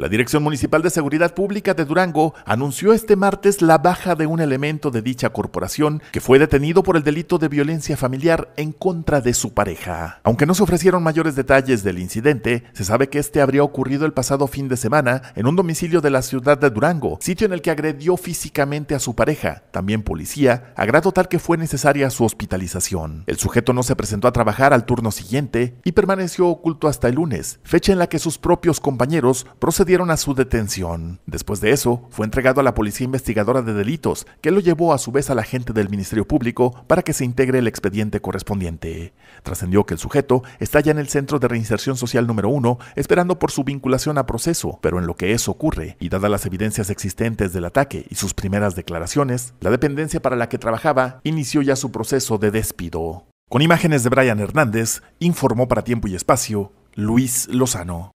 La Dirección Municipal de Seguridad Pública de Durango anunció este martes la baja de un elemento de dicha corporación que fue detenido por el delito de violencia familiar en contra de su pareja. Aunque no se ofrecieron mayores detalles del incidente, se sabe que este habría ocurrido el pasado fin de semana en un domicilio de la ciudad de Durango, sitio en el que agredió físicamente a su pareja, también policía, a grado tal que fue necesaria su hospitalización. El sujeto no se presentó a trabajar al turno siguiente y permaneció oculto hasta el lunes, fecha en la que sus propios compañeros procedieron dieron a su detención. Después de eso, fue entregado a la Policía Investigadora de Delitos, que lo llevó a su vez a la gente del Ministerio Público para que se integre el expediente correspondiente. Trascendió que el sujeto está ya en el Centro de Reinserción Social número 1 esperando por su vinculación a proceso, pero en lo que eso ocurre, y dadas las evidencias existentes del ataque y sus primeras declaraciones, la dependencia para la que trabajaba inició ya su proceso de despido. Con imágenes de Brian Hernández, informó para tiempo y espacio Luis Lozano.